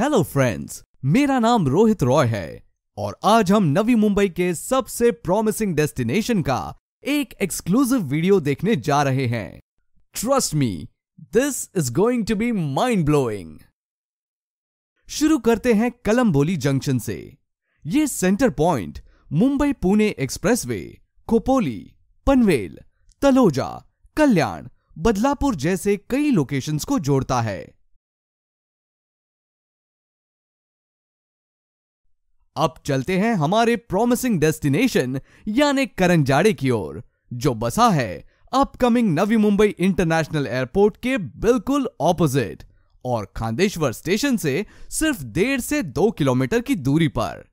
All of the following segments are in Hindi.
हेलो फ्रेंड्स मेरा नाम रोहित रॉय है और आज हम नवी मुंबई के सबसे प्रॉमिसिंग डेस्टिनेशन का एक एक्सक्लूसिव वीडियो देखने जा रहे हैं trust me this is going to be mind blowing शुरू करते हैं कलम्बोली जंक्शन से ये centre point Mumbai Pune expressway Khopoli Panvel Taloja Kalyan Badlapur जैसे कई लोकेशंस को जोड़ता है अब चलते हैं हमारे प्रॉमिसिंग डेस्टिनेशन यानी करंजाड़े की ओर जो बसा है upcoming Navi Mumbai international airport के बिल्कुल ऑपोजिट और खांदेश्वर स्टेशन से सिर्फ डेढ़ से दो किलोमीटर की दूरी पर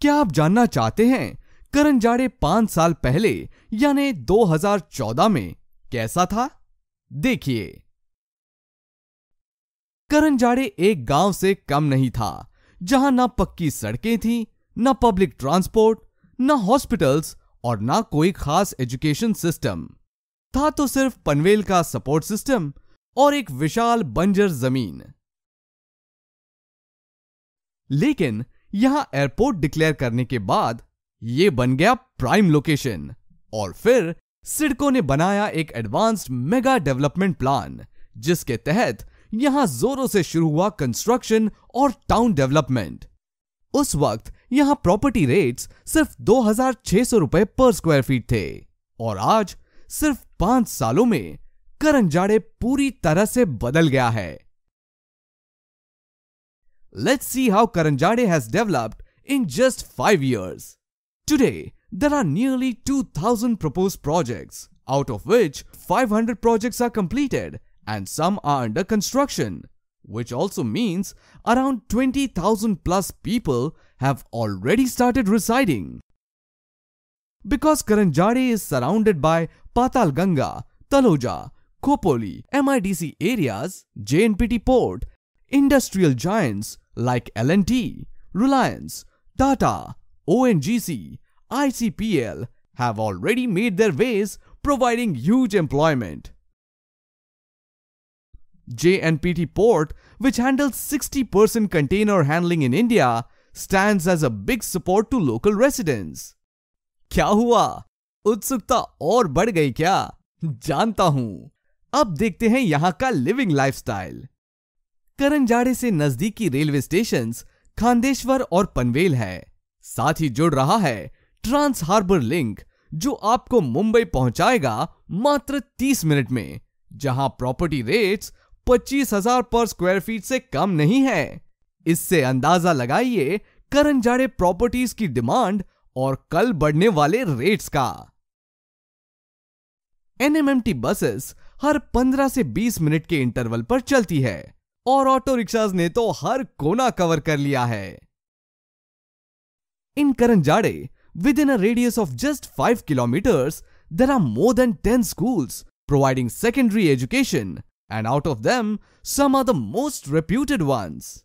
क्या आप जानना चाहते हैं करंजाड़े पांच साल पहले यानी 2014 में कैसा था देखिए करंजाड़े एक गांव से कम नहीं था जहां ना पक्की सड़कें थीं ना पब्लिक ट्रांसपोर्ट ना हॉस्पिटल्स और ना कोई खास एजुकेशन सिस्टम था तो सिर्फ पनवेल का सपोर्ट सिस्टम और एक विशाल बंजर जमीन लेकिन यहां एयरपोर्ट डिक्लेयर करने के बाद यह बन गया प्राइम लोकेशन और फिर सिडको ने बनाया एक एडवांस्ड मेगा डेवलपमेंट प्लान जिसके तहत यहां जोरों से शुरू हुआ कंस्ट्रक्शन और टाउन डेवलपमेंट उस वक्त यहां प्रॉपर्टी रेट्स सिर्फ दो हजार सौ रुपए पर स्क्वायर फीट थे और आज सिर्फ पांच सालों में करण जाड़े पूरी तरह से बदल गया है let's see how Karanjade has developed in just five years today there are nearly two thousand propose projects out of which five hundred projects are completed and some are under construction, which also means around 20,000 plus people have already started residing. Because Karanjari is surrounded by Patalganga, Taloja, Kopoli, MIDC areas, JNPT port, industrial giants like L&T, Reliance, Tata, ONGC, ICPL have already made their ways providing huge employment. JNPT port, which handles 60% container handling in India, stands as a big support to local residents. क्या हुआ उत्सुकता और बढ़ गई क्या जानता हूं अब देखते हैं यहां का लिविंग लाइफस्टाइल। करंजाड़े से नजदीकी रेलवे स्टेशन खांदेश्वर और पनवेल है साथ ही जुड़ रहा है ट्रांस हार्बर लिंक जो आपको मुंबई पहुंचाएगा मात्र 30 मिनट में जहां प्रॉपर्टी रेट्स पच्चीस हजार पर स्क्वायर फीट से कम नहीं है इससे अंदाजा लगाइए करण जाड़े प्रॉपर्टीज की डिमांड और कल बढ़ने वाले रेट्स का एनएमएमटी बसेस हर 15 से 20 मिनट के इंटरवल पर चलती है और ऑटो रिक्शाज ने तो हर कोना कवर कर लिया है in In within a radius of just 5 kilometres there are more than 10 schools providing secondary education and out of them, some are the most reputed ones.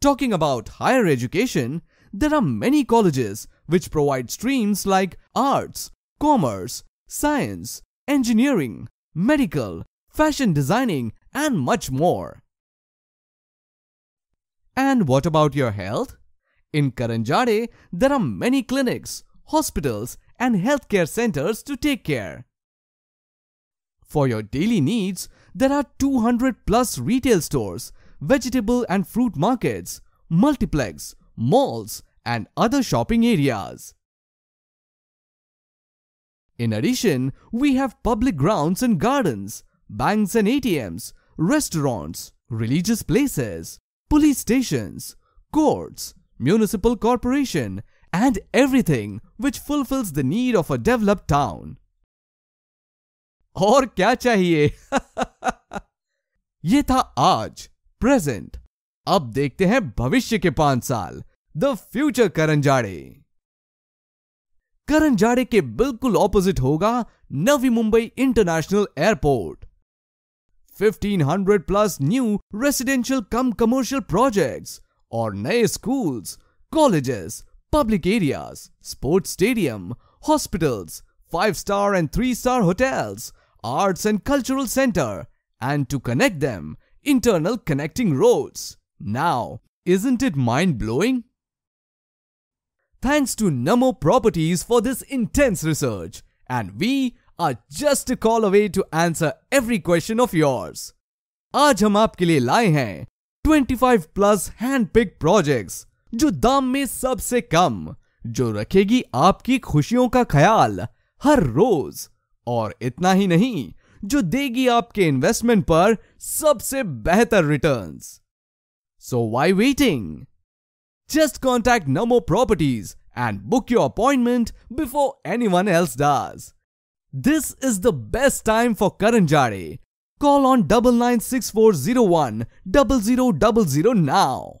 Talking about higher education, there are many colleges which provide streams like arts, commerce, science, engineering, medical, fashion designing, and much more. And what about your health? In Karanjare, there are many clinics, hospitals, and healthcare centers to take care. For your daily needs, there are 200 plus retail stores, vegetable and fruit markets, multiplex, malls, and other shopping areas. In addition, we have public grounds and gardens, banks and ATMs, restaurants, religious places, police stations, courts, municipal corporation, and everything which fulfills the need of a developed town. और क्या चाहिए ये था आज प्रेजेंट अब देखते हैं भविष्य के पांच साल द फ्यूचर करण जाड़े करण जाड़े के बिल्कुल ऑपोजिट होगा Navi Mumbai international airport 1500 plus new residential cum commercial projects और नए schools colleges public areas sports stadium hospitals five star and three star hotels Arts and Cultural Center, and to connect them, internal connecting roads. Now, isn't it mind blowing? Thanks to Namo Properties for this intense research, and we are just a call away to answer every question of yours. आज हम आपके लिए लाए हैं 25 प्लस हैंडपिक प्रोजेक्ट्स जो दाम में सबसे कम जो रखेगी आपकी खुशियों का ख्याल हर रोज़ और इतना ही नहीं जो देगी आपके इन्वेस्टमेंट पर सबसे बेहतर return so why waiting just contact Namo properties and book your appointment before anyone else does this is the best time for Karan Jade call on double nine six four zero one double zero double zero now